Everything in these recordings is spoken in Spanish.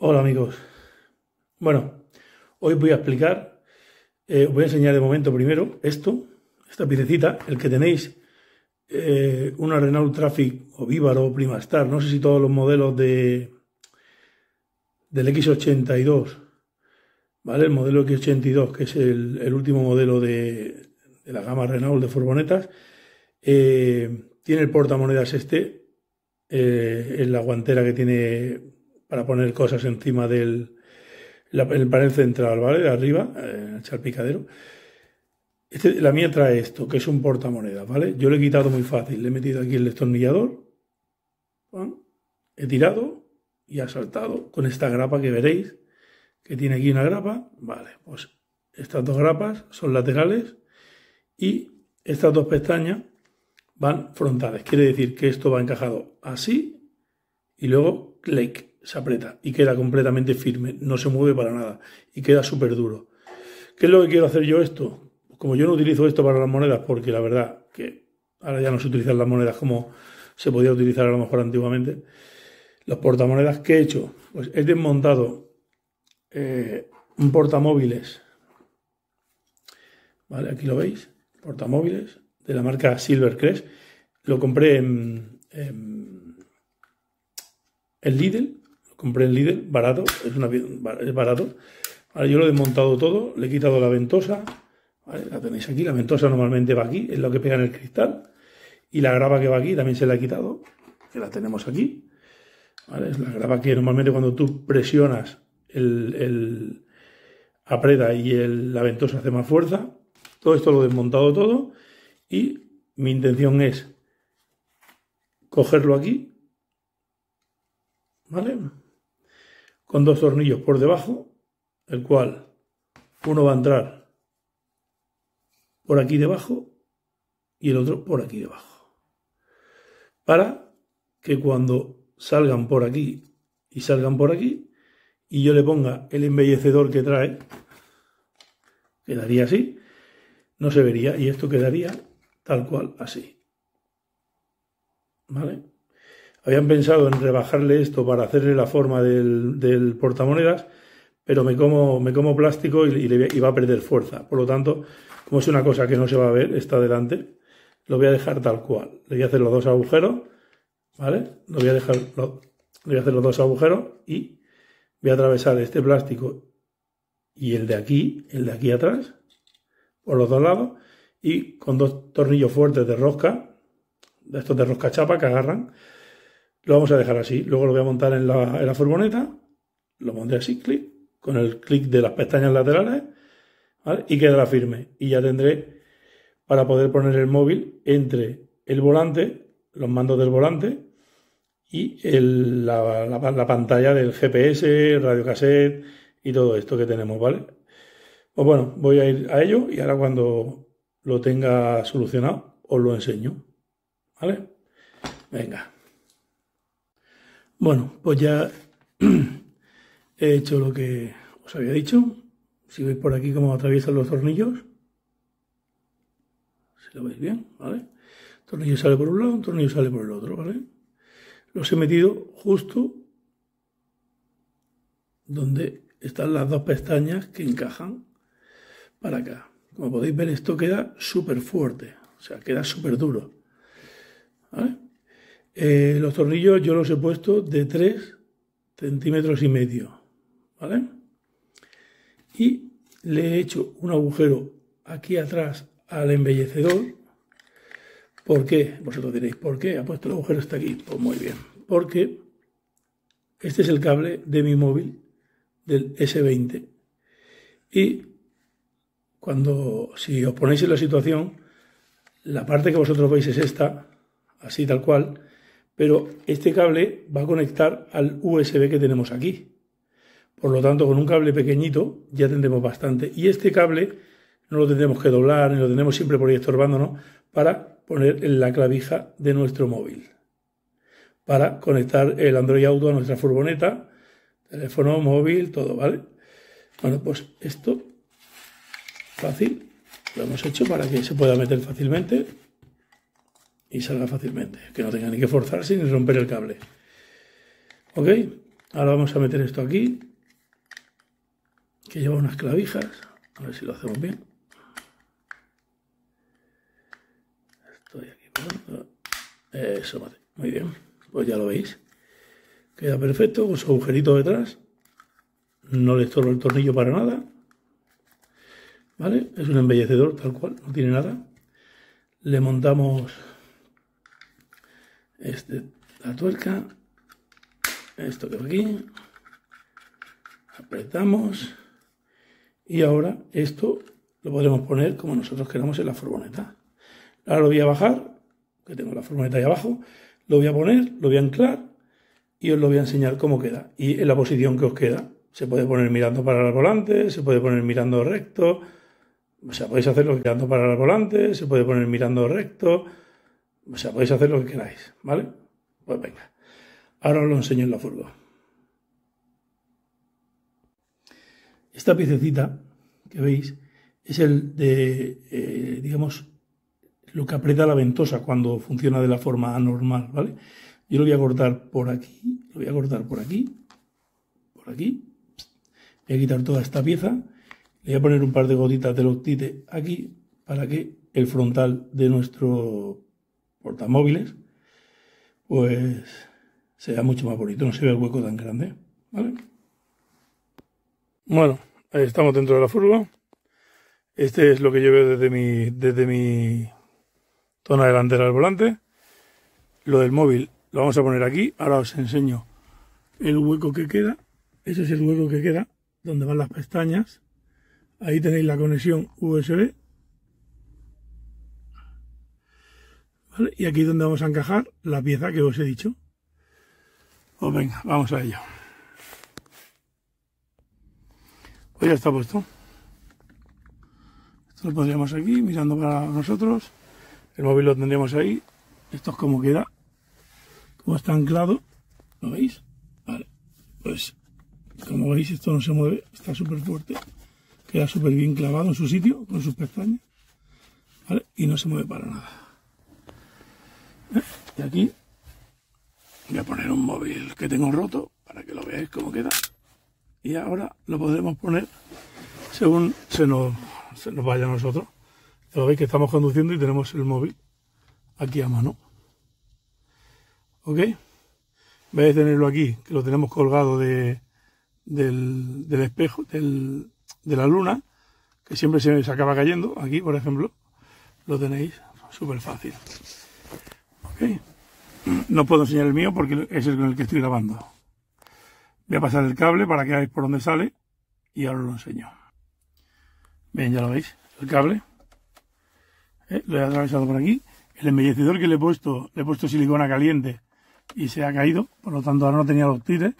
Hola amigos. Bueno, hoy voy a explicar, eh, voy a enseñar de momento primero esto, esta piececita, el que tenéis eh, una Renault Traffic o Vívaro o Primastar, no sé si todos los modelos de del X82, ¿vale? El modelo X82, que es el, último modelo de, la gama Renault de furgonetas, eh, tiene el portamonedas este en eh, la guantera que tiene para poner cosas encima del panel central, ¿vale? De arriba, en eh, el charpicadero este, la mía trae esto, que es un portamonedas, ¿vale? Yo lo he quitado muy fácil. Le he metido aquí el destornillador. He tirado y ha saltado con esta grapa que veréis, que tiene aquí una grapa. Vale, pues estas dos grapas son laterales y estas dos pestañas van frontales. Quiere decir que esto va encajado así y luego clic se aprieta y queda completamente firme, no se mueve para nada y queda súper duro. ¿Qué es lo que quiero hacer yo esto? Como yo no utilizo esto para las monedas, porque la verdad que ahora ya no se utilizan las monedas como se podía utilizar a lo mejor antiguamente, los portamonedas, que he hecho? Pues he desmontado eh, un portamóviles, ¿vale? Aquí lo veis, portamóviles de la marca Silvercrest, lo compré en, en el Lidl compré el líder, barato, es, una, barato. Ahora yo lo he desmontado todo, le he quitado la ventosa, la tenéis aquí, la ventosa normalmente va aquí, es lo que pega en el cristal, y la grava que va aquí también se la he quitado, que la tenemos aquí, es la grava que normalmente cuando tú presionas el, el y la ventosa hace más fuerza, todo esto lo he desmontado todo y mi intención es cogerlo aquí, ¿vale? con dos tornillos por debajo, el cual uno va a entrar por aquí debajo y el otro por aquí debajo. Para que cuando salgan por aquí y salgan por aquí y yo le ponga el embellecedor que trae, quedaría así, no se vería y esto quedaría tal cual así. ¿Vale? Habían pensado en rebajarle esto para hacerle la forma del, portamonedas, pero me como, plástico y, va a perder fuerza. Por lo tanto, como es una cosa que no se va a ver, está delante, lo voy a dejar tal cual. Le voy a hacer los dos agujeros, ¿vale? Lo voy a dejar, voy a hacer los dos agujeros y voy a atravesar este plástico y el de aquí, el de aquí atrás, por los dos lados, y con dos tornillos fuertes de rosca, de estos de rosca chapa que agarran, lo vamos a dejar así. Luego lo voy a montar en la, en la furgoneta. Lo pondré así, clic, con el clic de las pestañas laterales. Y quedará firme. Y ya tendré para poder poner el móvil entre el volante, los mandos del volante y la, pantalla del GPS, radio y todo esto que tenemos, ¿vale? Pues bueno, voy a ir a ello y ahora cuando lo tenga solucionado os lo enseño, ¿vale? Venga. Bueno, pues ya he hecho lo que os había dicho. Si veis por aquí cómo atraviesan los tornillos, si lo veis bien, ¿vale? tornillo sale por un lado, un tornillo sale por el otro, ¿vale? Los he metido justo donde están las dos pestañas que encajan para acá. Como podéis ver, esto queda súper fuerte, o sea, queda súper duro. ¿Vale? Eh, los tornillos yo los he puesto de 3 centímetros y medio, ¿vale? Y le he hecho un agujero aquí atrás al embellecedor. ¿Por qué? Vosotros diréis, ¿por qué ha puesto el agujero hasta aquí? Pues muy bien, porque este es el cable de mi móvil del S20. Y cuando, si os ponéis en la situación, la parte que vosotros veis es esta, así tal cual, pero este cable va a conectar al USB que tenemos aquí. Por lo tanto, con un cable pequeñito ya tendremos bastante. Y este cable no lo tendremos que doblar, ni lo tenemos siempre por ahí estorbándonos, para poner en la clavija de nuestro móvil. Para conectar el Android Auto a nuestra furgoneta, teléfono, móvil, todo, ¿vale? Bueno, pues esto, fácil, lo hemos hecho para que se pueda meter fácilmente y salga fácilmente, que no tenga ni que forzarse ni romper el cable. Ok, ahora vamos a meter esto aquí, que lleva unas clavijas, a ver si lo hacemos bien. Estoy aquí, Eso, muy bien, pues ya lo veis. Queda perfecto, con su agujerito detrás, no le estorbo el tornillo para nada. ¿Vale? Es un embellecedor tal cual, no tiene nada. Le montamos este, la tuerca, esto que aquí, apretamos y ahora esto lo podremos poner como nosotros queramos en la furgoneta. Ahora lo voy a bajar, que tengo la furgoneta ahí abajo, lo voy a poner, lo voy a anclar y os lo voy a enseñar cómo queda y en la posición que os queda. Se puede poner mirando para el volante, se puede poner mirando recto, o sea, podéis hacerlo mirando para el volante, se puede poner mirando recto, o sea, podéis hacer lo que queráis, ¿vale? Pues venga. Ahora os lo enseño en la furgo. Esta piececita que veis es el de, eh, digamos, lo que aprieta la ventosa cuando funciona de la forma anormal, ¿vale? Yo lo voy a cortar por aquí, lo voy a cortar por aquí, por aquí. Voy a quitar toda esta pieza. Le voy a poner un par de gotitas de loctite aquí para que el frontal de nuestro portamóviles, pues sea mucho más bonito, no se ve el hueco tan grande, ¿vale? Bueno, estamos dentro de la furgo. Este es lo que yo veo desde mi, desde mi zona delantera del volante. Lo del móvil lo vamos a poner aquí. Ahora os enseño el hueco que queda. Ese es el hueco que queda, donde van las pestañas. Ahí tenéis la conexión USB Y aquí es donde vamos a encajar la pieza que os he dicho. Pues venga, vamos a ello. Pues ya está puesto. Esto lo pondríamos aquí, mirando para nosotros. El móvil lo tendríamos ahí. Esto es como queda. Como está anclado. ¿Lo veis? Pues, como veis, esto no se mueve. Está súper fuerte. Queda súper bien clavado en su sitio, con sus pestañas. Y no se mueve para nada. Y aquí voy a poner un móvil que tengo roto para que lo veáis cómo queda. Y ahora lo podremos poner según se nos, vaya a nosotros. Lo veis que estamos conduciendo y tenemos el móvil aquí a mano. ¿Ok? Veis tenerlo aquí, que lo tenemos colgado del, espejo, del, de la luna, que siempre se, se acaba cayendo. Aquí, por ejemplo, lo tenéis súper fácil. No puedo enseñar el mío porque es el con el que estoy grabando. Voy a pasar el cable para que veáis por dónde sale y ahora lo enseño. Bien, ya lo veis, el cable. Eh, lo he atravesado por aquí. El embellecedor que le he puesto, le he puesto silicona caliente y se ha caído, por lo tanto ahora no tenía los tires.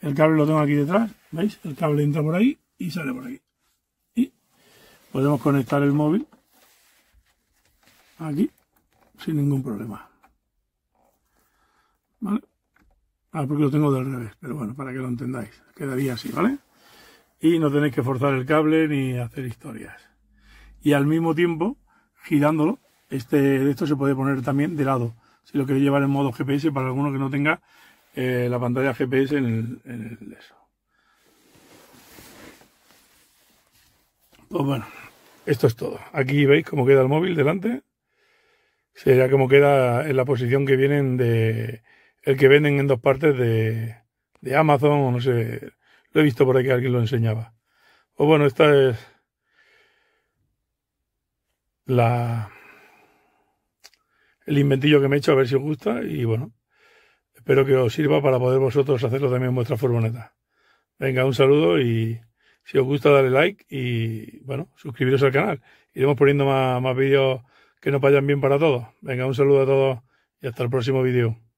El cable lo tengo aquí detrás, ¿veis? El cable entra por ahí y sale por aquí. Y podemos conectar el móvil aquí sin ningún problema. ¿vale? porque lo tengo del revés, pero bueno, para que lo entendáis, quedaría así, ¿vale? Y no tenéis que forzar el cable ni hacer historias. Y al mismo tiempo, girándolo, este de esto se puede poner también de lado. Si lo queréis llevar en modo GPS, para alguno que no tenga eh, la pantalla GPS en el, en eso. Pues bueno, esto es todo. Aquí veis cómo queda el móvil delante. sería como queda en la posición que vienen de, el que venden en dos partes de, de Amazon, o no sé, lo he visto por aquí, alguien lo enseñaba. O bueno, esta es la el inventillo que me he hecho, a ver si os gusta, y bueno, espero que os sirva para poder vosotros hacerlo también en vuestra furgoneta. Venga, un saludo y si os gusta darle like y bueno, suscribiros al canal. Iremos poniendo más, más vídeos que nos vayan bien para todos. Venga, un saludo a todos y hasta el próximo vídeo.